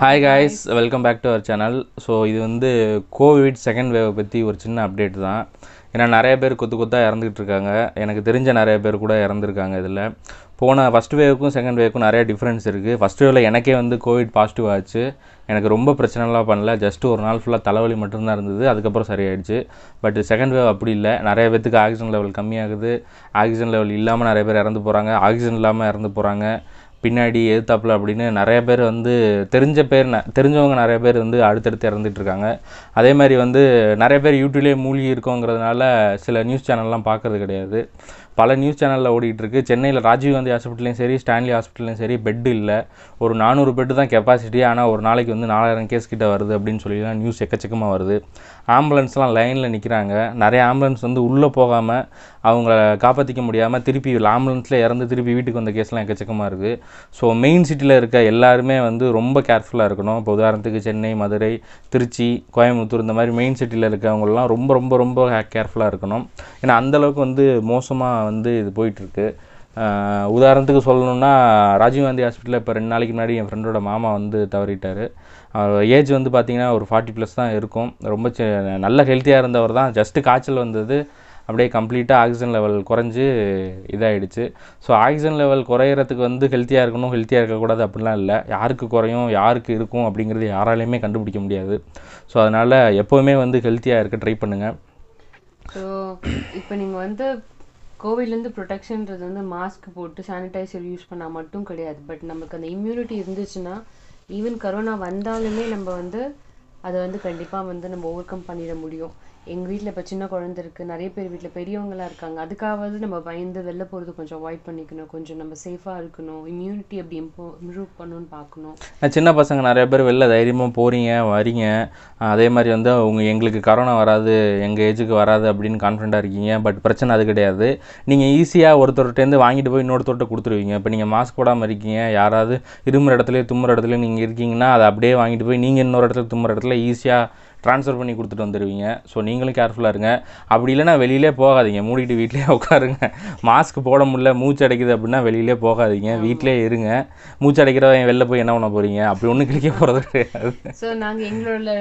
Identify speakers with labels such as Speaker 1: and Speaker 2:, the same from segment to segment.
Speaker 1: hi guys welcome back to our channel so இது வந்து Covid second வேவை பற்றி ஒரு சின்ன அப்டேட் தான் ஏன்னா நிறைய பேர் கொத்து கொத்தாக இறந்துக்கிட்டு இருக்காங்க எனக்கு தெரிஞ்ச நிறைய பேர் கூட இறந்துருக்காங்க இதில் போன ஃபஸ்ட் வேவுக்கும் செகண்ட் வேவுக்கும் நிறைய டிஃப்ரென்ஸ் இருக்குது ஃபஸ்ட் வேவில் எனக்கே வந்து கோவிட் பாசிட்டிவ் ஆச்சு எனக்கு ரொம்ப பிரச்சனைலாம் பண்ணல ஜஸ்ட் ஒரு நாள் ஃபுல்லாக தலைவலி மட்டும்தான் இருந்தது அதுக்கப்புறம் சரியாயிடுச்சு பட் செகண்ட் வேவ் அப்படி இல்லை நிறைய பேத்துக்கு ஆக்சிஜன் லெவல் கம்மியாகுது ஆக்சிஜன் லெவல் இல்லாமல் நிறைய பேர் இறந்து போகிறாங்க ஆக்சிஜன் இல்லாமல் இறந்து போகிறாங்க பின்னாடி எதிர்த்தாப்புல அப்படின்னு நிறைய பேர் வந்து தெரிஞ்ச பேர் ந தெரிஞ்சவங்க நிறைய பேர் வந்து அடுத்தடுத்து இறந்துட்டுருக்காங்க அதே மாதிரி வந்து நிறைய பேர் யூடியூப்லேயே மூழ்கி இருக்கோங்கிறதுனால சில நியூஸ் சேனல்லாம் பார்க்குறது கிடையாது பல நியூஸ் சேனலில் ஓடிட்டுருக்கு சென்னையில் ராஜீவ் காந்தி ஹாஸ்பிட்டல்லையும் சரி ஸ்டான்லி ஹாஸ்பிட்டல்லையும் சரி பெட் இல்லை ஒரு நானூறு பெட்டு தான் கெப்பாசிட்டி ஆனால் ஒரு நாளைக்கு வந்து நாலாயிரம் கேஸ் கிட்ட வருது அப்படின்னு சொல்லி நியூஸ் எக்கச்சக்கமாக வருது ஆம்புலன்ஸ்லாம் லைனில் நிற்கிறாங்க நிறைய ஆம்புலன்ஸ் வந்து உள்ளே போகாமல் அவங்கள காப்பாற்றிக்க முடியாமல் திருப்பி ஆம்புலன்ஸில் இறந்து திருப்பி வீட்டுக்கு வந்த கேஸ்லாம் எக்கச்சக்கமாக இருக்குது ஸோ மெயின் சிட்டியில் இருக்க எல்லாருமே வந்து ரொம்ப கேர்ஃபுல்லாக இருக்கணும் இப்போ உதாரணத்துக்கு சென்னை மதுரை திருச்சி கோயம்புத்தூர் இந்த மாதிரி மெயின் சிட்டியில் இருக்கவங்களெலாம் ரொம்ப ரொம்ப ரொம்ப கேர்ஃபுல்லாக இருக்கணும் ஏன்னா அந்தளவுக்கு வந்து மோசமாக தான் வந்து இது போயிட்டுருக்கு உதாரணத்துக்கு சொல்லணும்னா ராஜீவ்காந்தி ஹாஸ்பிட்டலில் இப்போ ரெண்டு நாளைக்கு முன்னாடி என் ஃப்ரெண்டோட மாமா வந்து தவறிட்டார் அவர் ஏஜ் வந்து பார்த்திங்கன்னா ஒரு ஃபார்ட்டி ப்ளஸ் தான் இருக்கும் ரொம்ப நல்ல ஹெல்த்தியாக இருந்தவர் தான் ஜஸ்ட்டு காய்ச்சல் வந்தது அப்படியே கம்ப்ளீட்டாக ஆக்சிஜன் லெவல் குறைஞ்சி இதாகிடுச்சு ஸோ ஆக்சிஜன் லெவல் குறையிறதுக்கு வந்து ஹெல்த்தியாக இருக்கணும் ஹெல்த்தியாக இருக்கக்கூடாது அப்படிலாம் இல்லை யாருக்கு குறையும் யாருக்கு இருக்கும் அப்படிங்கிறது யாராலையுமே கண்டுபிடிக்க முடியாது ஸோ அதனால் எப்போவுமே வந்து ஹெல்த்தியாக இருக்க ட்ரை பண்ணுங்கள்
Speaker 2: ஸோ இப்போ நீங்கள் வந்து கோவிட்லேருந்து ப்ரொடெக்ஷன்றது வந்து மாஸ்க் போட்டு சானிடைசர் யூஸ் பண்ணால் மட்டும் கிடையாது பட் நமக்கு அந்த இம்யூனிட்டி இருந்துச்சுன்னா ஈவன் கரோனா வந்தாலுமே நம்ம வந்து அதை வந்து கண்டிப்பாக வந்து நம்ம ஓவர் கம் பண்ணிட முடியும் எங்கள் வீட்டில் இப்போ சின்ன குழந்த இருக்குது நிறைய பேர் வீட்டில் பெரியவங்களாக இருக்காங்க அதுக்காவது நம்ம பயந்து வெளில போகிறது கொஞ்சம் அவாய்ட் பண்ணிக்கணும் கொஞ்சம் நம்ம சேஃபாக இருக்கணும் இம்யூனிட்டி அப்படி இம்ப்ரூவ் இம்ப்ரூவ் பண்ணணும்னு பார்க்கணும்
Speaker 1: சின்ன பசங்க நிறைய பேர் வெளில தைரியமாக போகிறீங்க வரீங்க அதே மாதிரி வந்து அவங்க எங்களுக்கு கரோனா வராது எங்கள் ஏஜுக்கு வராது அப்படின்னு கான்ஃபிடண்ட்டாக இருக்கீங்க பட் பிரச்சனை அது கிடையாது நீங்கள் ஈஸியாக ஒருத்தர்கிட்டேருந்து வாங்கிட்டு போய் இன்னொருத்தர்கிட்ட கொடுத்துருவீங்க இப்போ நீங்கள் மாஸ்க் போடாமல் இருக்கீங்க யாராவது இருமுற இடத்துல தும்முற இடத்துல நீங்கள் இருக்கீங்கன்னா அதை அப்படியே வாங்கிட்டு போய் நீங்கள் இன்னொரு இடத்துல தும்முற இடத்துல ஈஸியாக ட்ரான்ஸ்ஃபர் பண்ணி கொடுத்துட்டு வந்துடுவீங்க ஸோ நீங்களும் கேர்ஃபுல்லாக இருங்க அப்படி இல்லைன்னா வெளியிலே போகாதீங்க மூடிட்டு வீட்லேயே உட்காருங்க மாஸ்க் போட முடியல மூச்சு அடைக்குது அப்படின்னா வெளியிலே போகாதீங்க வீட்டிலே இருங்க மூச்சு என் வெளில போய் என்ன பண்ண போகிறீங்க அப்படி ஒன்றும் கிடைக்க போகிறது கிடையாது ஸோ
Speaker 2: நாங்கள் எங்களோட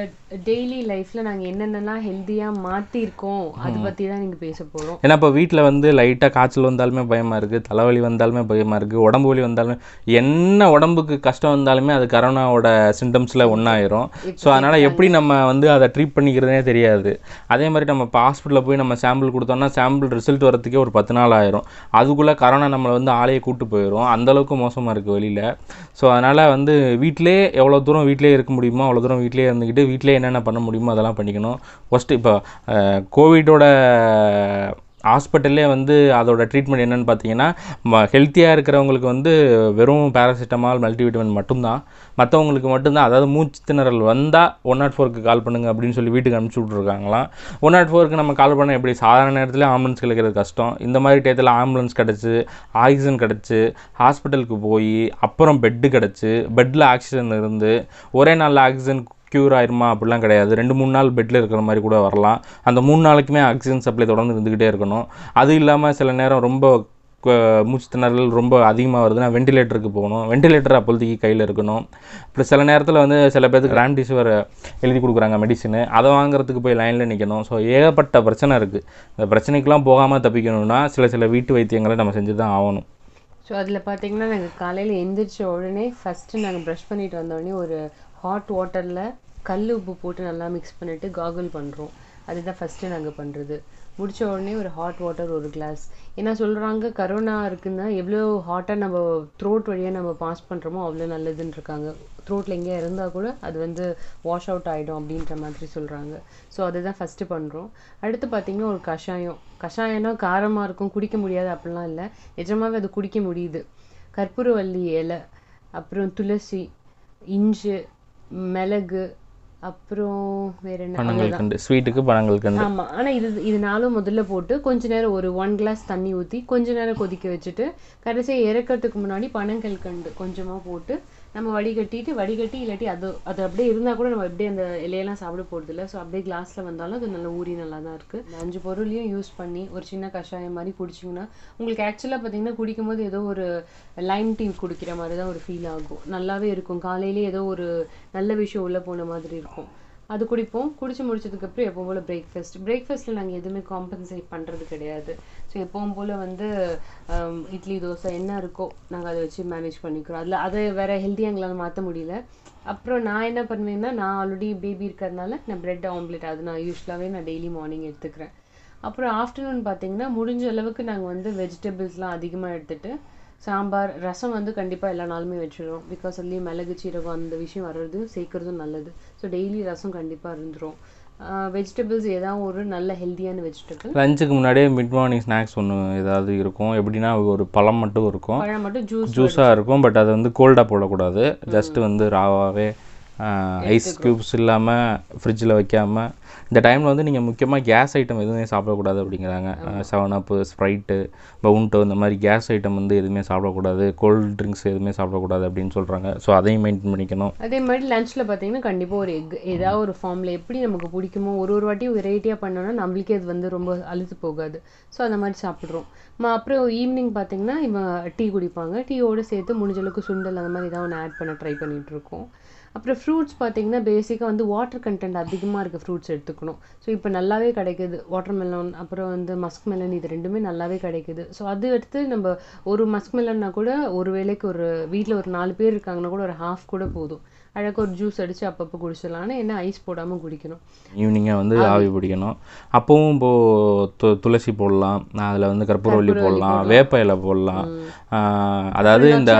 Speaker 2: டெய்லி லைஃப்பில் நாங்கள் என்னென்னலாம் ஹெல்த்தியாக மாற்றிருக்கோம் அதை பற்றி தான் நீங்கள் பேச போகிறோம்
Speaker 1: ஏன்னா இப்போ வீட்டில் வந்து லைட்டாக காய்ச்சல் வந்தாலுமே பயமாக இருக்குது தலைவலி வந்தாலுமே பயமாக இருக்குது உடம்பு வலி வந்தாலுமே என்ன உடம்புக்கு கஷ்டம் வந்தாலுமே அது கரோனாவோட சிம்டம்ஸில் ஒன்றாயிரும் ஸோ அதனால் எப்படி நம்ம வந்து அதை ட்ரீட் பண்ணிக்கிறதுனே தெரியாது அதே மாதிரி நம்ம இப்போ ஹாஸ்பிட்டலில் போய் நம்ம சாம்பிள் கொடுத்தோம்னா சாம்பிள் ரிசல்ட் வரத்துக்கே ஒரு பத்து நாள் ஆயிரும் அதுக்குள்ளே கரோனா நம்மளை வந்து ஆலையை கூட்டு போயிடும் அந்தளவுக்கு மோசமாக இருக்குது வெளியில் ஸோ அதனால் வந்து வீட்டிலேயே எவ்வளோ தூரம் வீட்டிலே இருக்க முடியுமோ அவ்வளோ தூரம் வீட்டிலே இருந்துக்கிட்டு வீட்டிலே என்னென்ன பண்ண முடியுமோ அதெல்லாம் பண்ணிக்கணும் ஃபஸ்ட்டு இப்போ கோவிடோட ஹாஸ்பிட்டல்லே வந்து அதோட ட்ரீட்மெண்ட் என்னென்னு பார்த்தீங்கன்னா ஹெல்த்தியாக இருக்கிறவங்களுக்கு வந்து வெறும் பேராசிட்டமால் மல்டிவிட்டமின் மட்டும்தான் மற்றவங்களுக்கு மட்டும்தான் அதாவது மூச்சு திணறல் வந்தால் ஒன் நாட் oh ஃபோருக்கு கால் பண்ணுங்கள் அப்படின்னு சொல்லி வீட்டுக்கு அனுப்பிச்சி விட்ருக்காங்களாம் ஒன் நாட் oh ஃபோருக்கு நம்ம கால் பண்ண எப்படி சாதாரண நேரத்தில் ஆம்புலன்ஸ் கிடைக்கிறது கஷ்டம் இந்த மாதிரி டயத்தில் ஆம்புலன்ஸ் கிடச்சி ஆக்சிஜன் கிடச்சி ஹாஸ்பிட்டலுக்கு போய் அப்புறம் பெட்டு கிடச்சி பெட்டில் ஆக்சிஜன் இருந்து ஒரே நாளில் ஆக்சிஜன் க்யூர் ஆயிருமா அப்படிலாம் கிடையாது ரெண்டு மூணு நாள் பெட்டில் இருக்கிற மாதிரி கூட வரலாம் அந்த மூணு நாளைக்குமே ஆக்சிஜன் சப்ளை தொடர்ந்து இருந்துக்கிட்டே இருக்கணும் அது இல்லாமல் சில நேரம் ரொம்ப மூச்சு திணறல் ரொம்ப அதிகமாக வருதுன்னா வெண்டிலேட்டருக்கு போகணும் வெண்டிலேட்டர் அப்போதைக்கு கையில் இருக்கணும் இப்போ சில நேரத்தில் வந்து சில பேருக்கு ராம்டிசிவர் எழுதி கொடுக்குறாங்க மெடிசனு அதை வாங்குறதுக்கு போய் லைனில் நிற்கணும் ஸோ ஏகப்பட்ட பிரச்சனை இருக்குது இந்த பிரச்சனைக்கெலாம் போகாமல் தப்பிக்கணும்னா சில சில வீட்டு வைத்தியங்களை நம்ம செஞ்சு தான் ஆகணும்
Speaker 2: ஸோ அதில் பார்த்தீங்கன்னா நாங்கள் காலையில் எந்திரிச்ச உடனே ஃபஸ்ட்டு நாங்கள் ப்ரஷ் பண்ணிட்டு வந்தோடனே ஒரு ஹாட் வாட்டரில் கல் உப்பு போட்டு நல்லா மிக்ஸ் பண்ணிவிட்டு காகுல் பண்ணுறோம் அதுதான் ஃபஸ்ட்டு நாங்கள் பண்ணுறது முடித்த உடனே ஒரு ஹாட் வாட்டர் ஒரு கிளாஸ் ஏன்னா சொல்கிறாங்க கரோனா இருக்குன்னா எவ்வளோ ஹாட்டாக நம்ம த்ரோட் வழியாக நம்ம பாஸ் பண்ணுறோமோ அவ்வளோ நல்லதுன்னு இருக்காங்க த்ரோட்டில் எங்கேயா இருந்தால் கூட அது வந்து வாஷ் அவுட் ஆகிடும் அப்படின்ற மாதிரி சொல்கிறாங்க ஸோ அதுதான் ஃபஸ்ட்டு பண்ணுறோம் அடுத்து பார்த்திங்கன்னா ஒரு கஷாயம் கஷாயம்னா காரமாக இருக்கும் குடிக்க முடியாது அப்படிலாம் இல்லை நிஜமாகவே அது குடிக்க முடியுது கற்பூரவல்லி இலை அப்புறம் துளசி இஞ்சி மிளகு அப்புறம் வேற என்ன
Speaker 1: ஸ்வீட்டுக்கு பழங்கள் கண்டு
Speaker 2: ஆமா ஆனா இது இது நாளும் முதல்ல போட்டு கொஞ்ச நேரம் ஒரு ஒன் கிளாஸ் தண்ணி ஊத்தி கொஞ்ச நேரம் கொதிக்க வச்சுட்டு கடைசியா இறக்கிறதுக்கு முன்னாடி பனங்கள் கண்டு கொஞ்சமா போட்டு நம்ம வடிகட்டிட்டு வடிகட்டி இல்லாட்டி அது அது அப்படியே இருந்தால் கூட நம்ம எப்படி அந்த இலையெல்லாம் சாப்பிட போகிறது இல்லை ஸோ அப்படியே கிளாஸில் வந்தாலும் அது நல்லா ஊறி நல்லா தான் இருக்குது இந்த அஞ்சு பொருளையும் யூஸ் பண்ணி ஒரு சின்ன கஷாயம் மாதிரி குடிச்சிங்கன்னா உங்களுக்கு ஆக்சுவலாக பார்த்தீங்கன்னா குடிக்கும் போது ஏதோ ஒரு லைம் டீ குடிக்கிற மாதிரி தான் ஒரு ஃபீல் ஆகும் நல்லாவே இருக்கும் காலையிலே ஏதோ ஒரு நல்ல விஷயம் உள்ளே போன மாதிரி இருக்கும் அது குடிப்போம் குடிச்சு முடிச்சதுக்கப்புறம் எப்போ போல் பிரேக்ஃபாஸ்ட் பிரேக்ஃபாஸ்ட்டில் நாங்கள் எதுவுமே காம்பன்சேட் பண்ணுறது கிடையாது ஸோ எப்பவும் போல் வந்து இட்லி தோசை என்ன இருக்கோ நாங்கள் அதை வச்சு மேனேஜ் பண்ணிக்கிறோம் அதில் அதை வேறு ஹெல்த்தியாக எங்களால் மாற்ற முடியல அப்புறம் நான் என்ன பண்ணுவேன்னா நான் ஆல்ரெடி பேபி இருக்கிறதுனால நான் ப்ரெட் ஆம்லேட் அது நான் யூஸ்வலாகவே நான் டெய்லி மார்னிங் எடுத்துக்கிறேன் அப்புறம் ஆஃப்டர்நூன் பார்த்தீங்கன்னா முடிஞ்ச அளவுக்கு நாங்கள் வந்து வெஜிடபிள்ஸ்லாம் அதிகமாக எடுத்துகிட்டு சாம்பார் ரசம் வந்து கண்டிப்பாக எல்லா நாளுமே வச்சிடும் பிகாஸ் அதுலேயும் மிளகு சீரகம் அந்த விஷயம் வர்றது சேர்க்குறதும் நல்லது ஸோ டெய்லி ரசம் கண்டிப்பாக இருந்துடும் வெஜிடபிள்ஸ் ஏதாவது ஒரு நல்ல ஹெல்த்தியான வெஜிடபிள்
Speaker 1: லஞ்சுக்கு முன்னாடியே மிட் மார்னிங் ஸ்நாக்ஸ் ஒன்று ஏதாவது இருக்கும் எப்படின்னா ஒரு பழம் மட்டும் இருக்கும்
Speaker 2: பழம் மட்டும் ஜூஸ் ஜூஸாக
Speaker 1: இருக்கும் பட் அதை வந்து கோல்டாக போடக்கூடாது ஜஸ்ட் வந்து ராவாகவே ஐஸ் க்யூப்ஸ் இல்லாமல் ஃப்ரிட்ஜில் வைக்காமல் இந்த டைமில் வந்து நீங்கள் முக்கியமாக கேஸ் ஐட்டம் எதுவுமே சாப்பிடக்கூடாது அப்படிங்கிறாங்க செவன் அப்பு ஸ்ப்ரைட்டு பவுன்ட்டோ இந்த மாதிரி கேஸ் ஐட்டம் வந்து எதுவுமே சாப்பிடக்கூடாது கோல்ட் ட்ரிங்க்ஸ் எதுவுமே சாப்பிடக்கூடாது அப்படின்னு சொல்கிறாங்க ஸோ அதையும் மெயின்டைன் பண்ணிக்கணும்
Speaker 2: அதே மாதிரி லஞ்சில் பார்த்தீங்கன்னா கண்டிப்பாக ஒரு எக் ஏதாவது ஒரு ஃபார்மில் எப்படி நமக்கு பிடிக்குமோ ஒரு ஒரு வாட்டி வெரைட்டியாக பண்ணோன்னா நம்மளுக்கே அது வந்து ரொம்ப அழுத்து போகாது ஸோ அந்த மாதிரி சாப்பிட்றோம் அப்புறம் ஈவினிங் பார்த்தீங்கன்னா இவன் டீ குடிப்பாங்க டீயோடு சேர்த்து முடிஞ்சளவுக்கு சுண்டல் அந்த மாதிரி ஏதாவது ஒன்று ஆட் பண்ண ட்ரை பண்ணிகிட்ருக்கோம் அப்புறம் ஃப்ரூட்ஸ் பார்த்தீங்கன்னா பேசிக்காக வந்து வாட்டர் கண்டென்ட் அதிகமாக இருக்க ஃப்ரூட்ஸ் எடுத்துக்கணும் ஸோ இப்போ நல்லாவே கிடைக்கிது வாட்டர் மெலன் அப்புறம் வந்து மஸ்க் மெலன் இது ரெண்டுமே நல்லாவே கிடைக்கிது ஸோ அது எடுத்து நம்ம ஒரு மஸ்க் மெலன்னா கூட ஒரு வேலைக்கு ஒரு வீட்டில் ஒரு நாலு பேர் இருக்காங்கன்னா கூட ஒரு ஹாஃப் கூட போதும் அழகாக ஒரு ஜூஸ் அடித்து அப்பப்போ குடிச்சிடலாம் ஆனால் என்ன ஐஸ் போடாமல் குடிக்கணும்
Speaker 1: ஈவினிங்காக வந்து ஆவி பிடிக்கணும் அப்பவும் இப்போது து துளசி போடலாம் அதில் வந்து கற்பூரவல்லி போடலாம் வேப்ப இலை போடலாம் அதாவது இந்த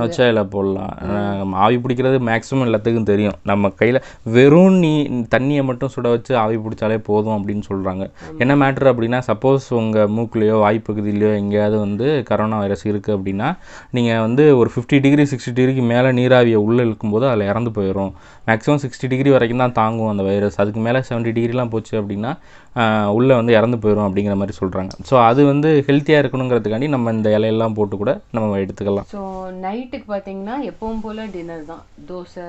Speaker 1: நொச்சையில போடலாம் ஆவி பிடிக்கிறது மேக்ஸிமம் எல்லாத்துக்கும் தெரியும் நம்ம கையில் வெறும் நீ தண்ணியை மட்டும் சுட வச்சு ஆவி பிடிச்சாலே போதும் அப்படின்னு சொல்கிறாங்க என்ன மேட்ரு அப்படின்னா சப்போஸ் உங்கள் மூக்குலேயோ வாய்ப்பகுதியிலையோ எங்கேயாவது வந்து கரோனா வைரஸ் இருக்குது அப்படின்னா நீங்கள் வந்து ஒரு ஃபிஃப்டி டிகிரி சிக்ஸ்டி டிகிரிக்கு மேலே நீராவியை உள்ளே இழுக்கும்போது அதில் இறந்து போயிடும் மேக்ஸிமம் சிக்ஸ்டி டிகிரி வரைக்கும் தான் தாங்கும் அந்த வைரஸ் அதுக்கு மேலே செவன்ட்டி டிகிரிலாம் போச்சு அப்படின்னா உள்ளே வந்து இறந்து போயிடும் அப்படிங்கிற மாதிரி சொல்கிறாங்க ஸோ அது வந்து ஹெல்த்தியாக இருக்கணுங்கிறதுக்காண்டி நம்ம இந்த இலையெல்லாம் போட்டு போட்டு கூட நம்ம எடுத்துக்கலாம்
Speaker 2: ஸோ நைட்டுக்கு பார்த்தீங்கன்னா எப்பவும் போல் டின்னர் தான் தோசை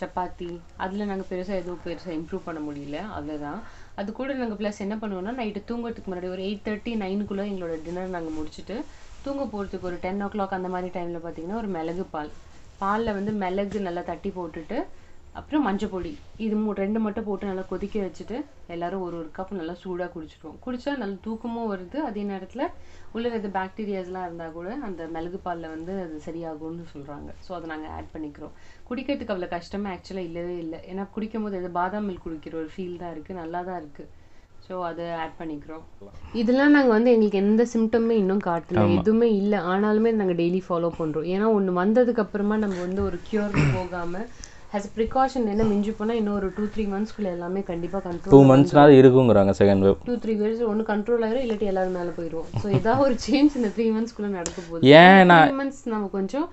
Speaker 2: சப்பாத்தி அதில் நாங்கள் பெருசாக எதுவும் பெருசாக இம்ப்ரூவ் பண்ண முடியல அதுதான் அது கூட நாங்கள் ப்ளஸ் என்ன பண்ணுவோம்னா நைட்டு தூங்குறதுக்கு முன்னாடி ஒரு எயிட் தேர்ட்டி நைனுக்குள்ளே எங்களோட டின்னர் நாங்கள் முடிச்சுட்டு தூங்க போகிறதுக்கு ஒரு டென் ஓ கிளாக் அந்த மாதிரி டைமில் பார்த்தீங்கன்னா ஒரு மிளகு பால் பாலில் வந்து மிளகு நல்லா தட்டி போட்டுட்டு அப்புறம் மஞ்சள் பொடி இது மூ ரெண்டு மட்டும் போட்டு நல்லா கொதிக்க வச்சுட்டு எல்லோரும் ஒரு ஒரு கப் நல்லா சூடாக குடிச்சிடுவோம் குடித்தா நல்லா தூக்கமும் வருது அதே நேரத்தில் உள்ள இது பாக்டீரியாஸ்லாம் இருந்தால் கூட அந்த மிளகு பாலில் வந்து அது சரியாகும்னு சொல்கிறாங்க ஸோ அதை நாங்கள் ஆட் பண்ணிக்கிறோம் குடிக்கிறதுக்கு அவ்வளோ கஷ்டமாக ஆக்சுவலாக இல்லவே இல்லை ஏன்னா குடிக்கும் போது எது பாதாம் மில்க் குடிக்கிற ஒரு ஃபீல் தான் இருக்குது நல்லா தான் இருக்குது ஸோ அதை ஆட் பண்ணிக்கிறோம் இதெல்லாம் நாங்கள் வந்து எங்களுக்கு எந்த சிம்டமுமே இன்னும் காட்டல எதுவுமே இல்லை ஆனாலுமே நாங்கள் டெய்லி ஃபாலோ பண்ணுறோம் ஏன்னா ஒன்று வந்ததுக்கு அப்புறமா நம்ம வந்து ஒரு க்யூர் போகாமல் ஆஸ் ப்ரிகாஷன் என்ன மிஞ்சி போனால் இன்னொரு டூ த்ரீ மந்த்ஸ்க்குள்ளே எல்லாமே கண்டிப்பாக கண்ட்ரோல் டூ
Speaker 1: மந்த்ஸ்னால இருக்குங்கிறாங்க second wave
Speaker 2: two three waves ஒன்று கண்ட்ரோல் ஆகிரும் இல்லாட்டி எல்லாரும் மேலே போயிடுவோம் ஸோ ஏதாவது ஒரு சேஞ்ச் இந்த த்ரீ மந்த்ஸ்க்குள்ளே நடக்க போகுது ஏன்னா த்ரீ மந்த்ஸ் நம்ம கொஞ்சம்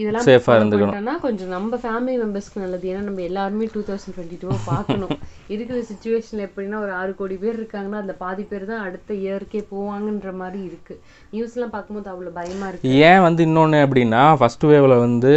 Speaker 2: இதெல்லாம் சேஃபாக இருந்துக்கணும் கொஞ்சம் நம்ம ஃபேமிலி மெம்பர்ஸ்க்கு நல்லது ஏன்னா நம்ம எல்லாருமே டூ தௌசண்ட் டுவெண்ட்டி டூவை பார்க்கணும் இருக்கிற சுச்சுவேஷனில் எப்படின்னா ஒரு ஆறு கோடி பேர் இருக்காங்கன்னா அந்த பாதி பேர் தான் அடுத்த இயர்க்கே போவாங்கன்ற மாதிரி இருக்குது நியூஸ்லாம் பார்க்கும்போது அவ்வளோ பயமாக
Speaker 1: இருக்குது ஏன் வந்து இன்னொன்று அப்படின்னா ஃபஸ்ட் வேவில் வந்து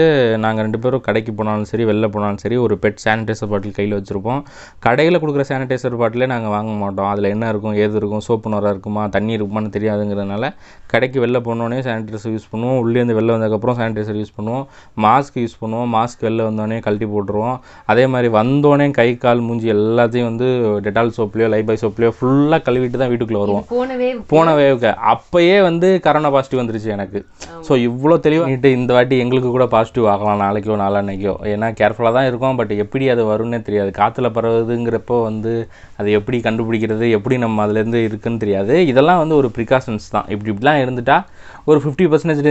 Speaker 1: நாங்கள் ரெண்டு பேரும் கடைக்கு போனாலும் சரி வெளில போனாலும் சரி ஒரு பெட் சானிடைசர் பாட்டில் கையில் வச்சுருப்போம் கடையில் கொடுக்குற சானிடைசர் பாட்டிலே நாங்கள் வாங்க மாட்டோம் அதில் என்ன இருக்கும் ஏது இருக்கும் சோப்பு நோராக இருக்குமா தண்ணி இருக்குமான்னு தெரியாதுங்கிறதுனால கடைக்கு வெளில போனோடனே சானிடைசர் யூஸ் பண்ணுவோம் உள்ளேருந்து வெளில வந்ததுக்கப்புறம் சானிடைசர் யூஸ் பண்ணுவோம் இருக்கணும் மாஸ்க் யூஸ் பண்ணுவோம் மாஸ்க் வெளில வந்தோடனே கழட்டி போட்டுருவோம் அதே மாதிரி வந்தோடனே கை கால் மூஞ்சி எல்லாத்தையும் வந்து டெட்டால் சோப்லையோ லைபாய் சோப்லையோ ஃபுல்லாக கழுவிட்டு தான் வீட்டுக்குள்ளே
Speaker 2: வருவோம்
Speaker 1: போன வேவுக்கு அப்போயே வந்து கரோனா பாசிட்டிவ் வந்துருச்சு எனக்கு ஸோ இவ்வளோ தெளிவாகிட்டு இந்த வாட்டி எங்களுக்கு கூட பாசிட்டிவ் ஆகலாம் நாளைக்கோ நாளான்னைக்கோ ஏன்னா கேர்ஃபுல்லாக தான் இருக்கும் பட் எப்படி அது வரும்னே தெரியாது காற்றுல பரவுதுங்கிறப்போ வந்து அதை எப்படி கண்டுபிடிக்கிறது எப்படி நம்ம அதுலேருந்து இருக்குன்னு தெரியாது இதெல்லாம் வந்து ஒரு ப்ரிகாஷன்ஸ் தான் இப்படி இப்படிலாம் இருந்துட்டால் ஒரு ஃபிஃப்டி பர்சன்டேஜ்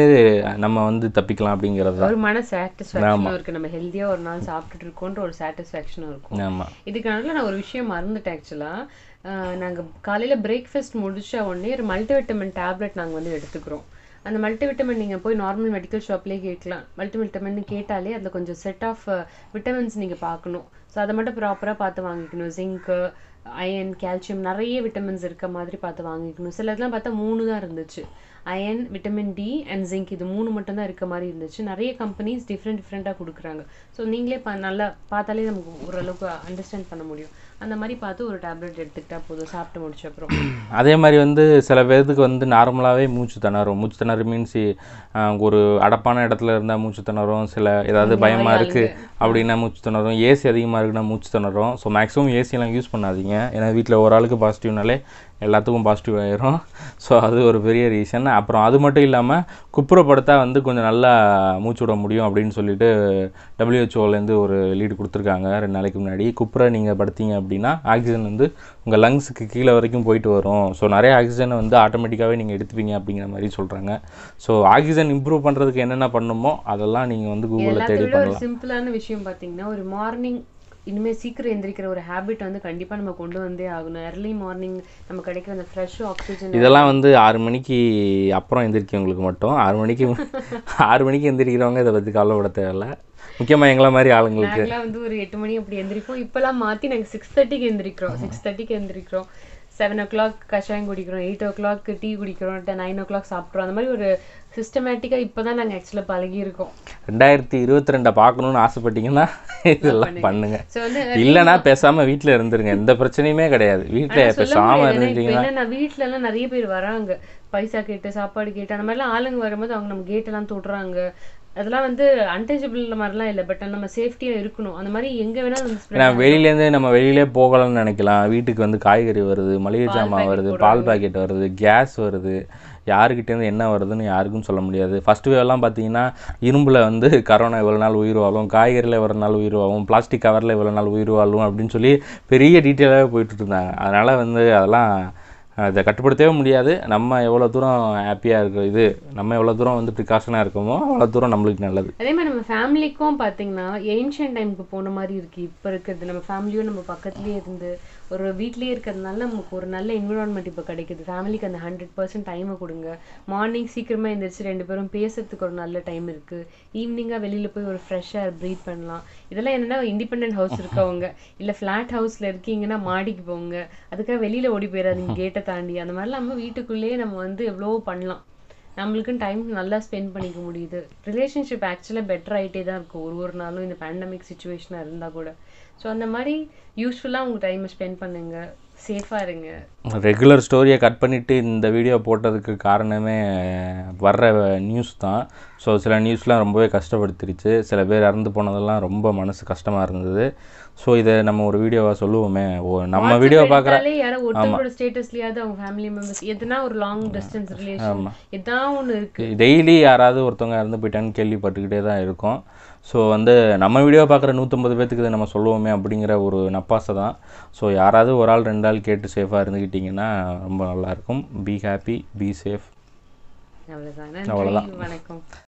Speaker 1: நம்ம வந்து தப்பிக்கலாம் அப்படிங்கிற அப்படிங்கிறது ஒரு
Speaker 2: மன சாட்டிஸ்ஃபேக்ஷனும் இருக்கு நம்ம ஹெல்தியா ஒரு நாள் சாப்பிட்டுட்டு இருக்கோன்ற ஒரு சாட்டிஸ்ஃபேக்ஷனும் இருக்கும் ஆமா இதுக்கு நான் ஒரு விஷயம் மறந்துட்டேன் ஆக்சுவலா நாங்க காலையில பிரேக்ஃபாஸ்ட் முடிச்ச உடனே ஒரு மல்டிவிட்டமின் டேப்லெட் நாங்க வந்து எடுத்துக்கிறோம் அந்த மல்டிவிட்டமின் நீங்கள் போய் நார்மல் மெடிக்கல் ஷாப்லேயே கேட்கலாம் மல்டிவிட்டமின் கேட்டாலே அதில் கொஞ்சம் செட் ஆஃப் விட்டமின்ஸ் நீங்கள் பார்க்கணும் ஸோ அதை மட்டும் ப்ராப்பராக பார்த்து வாங்கிக்கணும் ஜிங்க்கு அயன் கால்சியம் நிறைய விட்டமின்ஸ் இருக்க மாதிரி பார்த்து வாங்கிக்கணும் சிலதெல்லாம் பார்த்தா மூணு தான் இருந்துச்சு iron vitamin D and zinc இது மூணு மட்டும் தான் இருக்க மாதிரி இருந்துச்சு நிறைய கம்பெனிஸ் டிஃப்ரெண்ட் டிஃப்ரெண்ட்டாக கொடுக்குறாங்க ஸோ நீங்களே பா நல்லா பார்த்தாலே நமக்கு ஓரளவுக்கு அண்டர்ஸ்டாண்ட் பண்ண முடியும் அந்த மாதிரி பார்த்து ஒரு டேப்லெட் எடுத்துக்கிட்டா போதும் சாப்பிட்டு
Speaker 1: முடிச்ச அப்புறம் அதே மாதிரி வந்து சில பேர்த்துக்கு வந்து நார்மலாகவே மூச்சு திணறும் மூச்சு திணறு மீன்ஸ் ஒரு அடப்பான இடத்துல இருந்தால் மூச்சு திணறும் சில ஏதாவது பயமாக இருக்குது அப்படின்னா மூச்சு திணறும் ஏசி அதிகமாக இருக்குன்னா மூச்சு திணறும் ஸோ மேக்ஸிமம் ஏசியெல்லாம் யூஸ் பண்ணாதீங்க ஏன்னா வீட்டில் ஒரு ஆளுக்கு பாசிட்டிவ்னாலே எல்லாத்துக்கும் பாசிட்டிவ் ஆயிரும் ஸோ அது ஒரு பெரிய ரீசன் அப்புறம் அது மட்டும் இல்லாமல் குப்புறப்படுத்தா வந்து கொஞ்சம் நல்லா மூச்சு விட முடியும் அப்படின்னு சொல்லிட்டு டபிள்யூஹெச்ஓலேருந்து ஒரு லீடு கொடுத்துருக்காங்க ரெண்டு நாளைக்கு முன்னாடி குப்புற நீங்கள் படுத்தீங்க அப்படின்னா ஆக்சிஜன் வந்து உங்கள் லங்ஸுக்கு கீழே வரைக்கும் போயிட்டு வரும் ஸோ நிறைய ஆக்சிஜனை வந்து ஆட்டோமேட்டிக்காகவே நீங்கள் எடுத்துப்பீங்க அப்படிங்கிற மாதிரி சொல்கிறாங்க ஸோ ஆக்சிஜன் இம்ப்ரூவ் பண்ணுறதுக்கு என்னென்ன பண்ணுமோ அதெல்லாம் நீங்கள் வந்து கூகுளில் தேடி பண்ணலாம்
Speaker 2: சிம்பிளான விஷயம் பார்த்தீங்கன்னா ஒரு மார்னிங் இனிமேல் சீக்கிரம் எந்திரிக்கிற ஒரு ஹேபிட் வந்து கண்டிப்பாக நம்ம கொண்டு வந்தே ஆகணும் எர்லி மார்னிங் நம்ம கிடைக்கிற அந்த ஃப்ரெஷ் ஆக்சிஜன் இதெல்லாம்
Speaker 1: வந்து ஆறு மணிக்கு அப்புறம் எந்திரிக்கிறவங்களுக்கு மட்டும் ஆறு மணிக்கு ஆறு மணிக்கு எந்திரிக்கிறவங்க இதை பற்றி கவலைப்பட தேவையில்லை முக்கியமாக எங்களை மாதிரி ஆளுங்களுக்கு
Speaker 2: வந்து ஒரு எட்டு மணி அப்படி எந்திரிப்போம் இப்போலாம் மாற்றி நாங்கள் சிக்ஸ் தேர்ட்டிக்கு எந்திரிக்கிறோம் சிக்ஸ் தேர்ட்டிக்கு எந்திரிக்கிறோம் செவன் ஓ கிளாக் கஷாயம் குடிக்கிறோம் எயிட் ஓ கிளாக் டீ குடிக்கிறோம் நைன் ஓ கிளாக் சாப்பிட்றோம் அந்த மாதிரி ஒரு சிஸ்டமேட்டிக்காக இப்போ தான் நாங்கள் ஆக்சுவலாக பழகியிருக்கோம்
Speaker 1: ரெண்டாயிரத்தி இருபத்தி ரெண்டை பாக்கணும்னு ஆசைப்பட்டீங்கன்னா இதெல்லாம் பண்ணுங்க இல்லைன்னா பேசாமல் வீட்டில் இருந்துருங்க எந்த பிரச்சனையுமே கிடையாது வீட்டில் பேசாமல் இருந்தீங்கன்னா
Speaker 2: நான் வீட்டிலலாம் நிறைய பேர் வராங்க பைசா கேட்டு சாப்பாடு கேட்டு அந்த மாதிரிலாம் ஆளுங்க வரும்போது அவங்க நம்ம கேட்டெல்லாம் தொடுறாங்க அதெல்லாம் வந்து அன்டேஜபிள் மாதிரிலாம் இல்லை பட் நம்ம சேஃப்டியாக இருக்கணும் அந்த மாதிரி எங்கே வேணாலும் நான்
Speaker 1: வெளியிலேருந்து நம்ம வெளியிலே போகலாம்னு நினைக்கலாம் வீட்டுக்கு வந்து காய்கறி வருது மளிகை ஜாமான் வருது பால் பாக்கெட் வருது கேஸ் வருது யாருக்கிட்டேருந்து என்ன வருதுன்னு யாருக்கும் சொல்ல முடியாது ஃபஸ்ட் வேவ்லாம் பார்த்தீங்கன்னா இரும்பில் வந்து கரோனா இவ்வளோ நாள் உயிர் வாழும் காய்கறியில் இவ்வளோ நாள் உயிர் வாழும் பிளாஸ்டிக் கவரில் இவ்வளோ நாள் உயிர் வாழும் அப்படின்னு சொல்லி பெரிய டீட்டெயிலாகவே போயிட்டு இருந்தாங்க அதனால் வந்து அதெல்லாம் அதை கட்டுப்படுத்தவே முடியாது நம்ம எவ்வளோ தூரம் ஹாப்பியாக இருக்கோம் இது நம்ம எவ்வளோ தூரம் வந்து ப்ரிகாஷனாக இருக்கோமோ அவ்வளோ தூரம் நம்மளுக்கு நல்லது
Speaker 2: அதே மாதிரி நம்ம ஃபேமிலிக்கும் பார்த்தீங்கன்னா ஏன்ஷியன் டைமுக்கு போன மாதிரி இருக்குது இப்போ இருக்கிறது நம்ம ஃபேமிலியும் நம்ம பக்கத்துலேயே இருந்து ஒரு வீட்லேயே இருக்கிறதுனால நமக்கு ஒரு நல்ல என்விரான்மெண்ட் இப்போ கிடைக்குது ஃபேமிலிக்கு அந்த ஹண்ட்ரட் பர்சன்ட் டைமை கொடுங்க மார்னிங் சீக்கிரமாக எழுந்திரிச்சு ரெண்டு பேரும் பேசுறதுக்கு ஒரு நல்ல டைம் இருக்குது ஈவினிங்காக வெளியில் போய் ஒரு ஃப்ரெஷ்ஷாக ப்ரீத் பண்ணலாம் இதெல்லாம் என்னென்னா இண்டிபெண்டன்ட் ஹவுஸ் இருக்கவங்க இல்லை ஃப்ளாட் ஹவுஸில் இருக்கீங்கன்னா மாடிக்கு போங்க அதுக்காக வெளியில் ஓடி போயிடாதீங்க கேட்டை தாண்டி அந்த மாதிரிலாம் நம்ம வீட்டுக்குள்ளேயே நம்ம வந்து எவ்வளோ பண்ணலாம் நம்மளுக்குன்னு டைம் நல்லா ஸ்பெண்ட் பண்ணிக்க முடியுது ரிலேஷன்ஷிப் ஆக்சுவலாக பெட்டர் ஆகிட்டே தான் இருக்கும் ஒரு ஒரு நாளும் இந்த பேண்டமிக் சுச்சுவேஷனாக இருந்தால் கூட ஸோ அந்த மாதிரி யூஸ்ஃபுல்லாக உங்கள் டைமை ஸ்பெண்ட் பண்ணுங்கள் சேஃபாக இருங்க
Speaker 1: ரெகுலர் ஸ்டோரியை கட் பண்ணிவிட்டு இந்த வீடியோ போட்டதுக்கு காரணமே வர்ற நியூஸ் தான் ஸோ சில நியூஸ்லாம் ரொம்பவே கஷ்டப்படுத்திருச்சு சில பேர் இறந்து போனதெல்லாம் ரொம்ப மனசு கஷ்டமாக இருந்தது ஸோ இதை நம்ம ஒரு வீடியோவாக சொல்லுவோமே ஓ நம்ம வீடியோ பார்க்குற ஒருத்தரோட
Speaker 2: ஸ்டேட்டஸ்லயாவது அவங்க ஃபேமிலி மெம்பர்ஸ் எதுனா ஒரு லாங் டிஸ்டன்ஸ்
Speaker 1: ரிலேஷன் ஒன்று டெய்லி யாராவது ஒருத்தவங்க இறந்து போயிட்டான்னு கேள்விப்பட்டுக்கிட்டே தான் இருக்கும் ஸோ வந்து நம்ம வீடியோ பார்க்குற நூற்றம்பது பேத்துக்கு இதை நம்ம சொல்லுவோமே அப்படிங்கிற ஒரு நப்பாசை தான் ஸோ யாராவது ஒரு ஆள் ரெண்டு ஆள் கேட்டு சேஃபாக இருந்துக்கிட்டிங்கன்னா ரொம்ப நல்லாயிருக்கும் பி ஹாப்பி பி சேஃப் அவ்வளோதான் அவ்வளோதான்
Speaker 2: வணக்கம்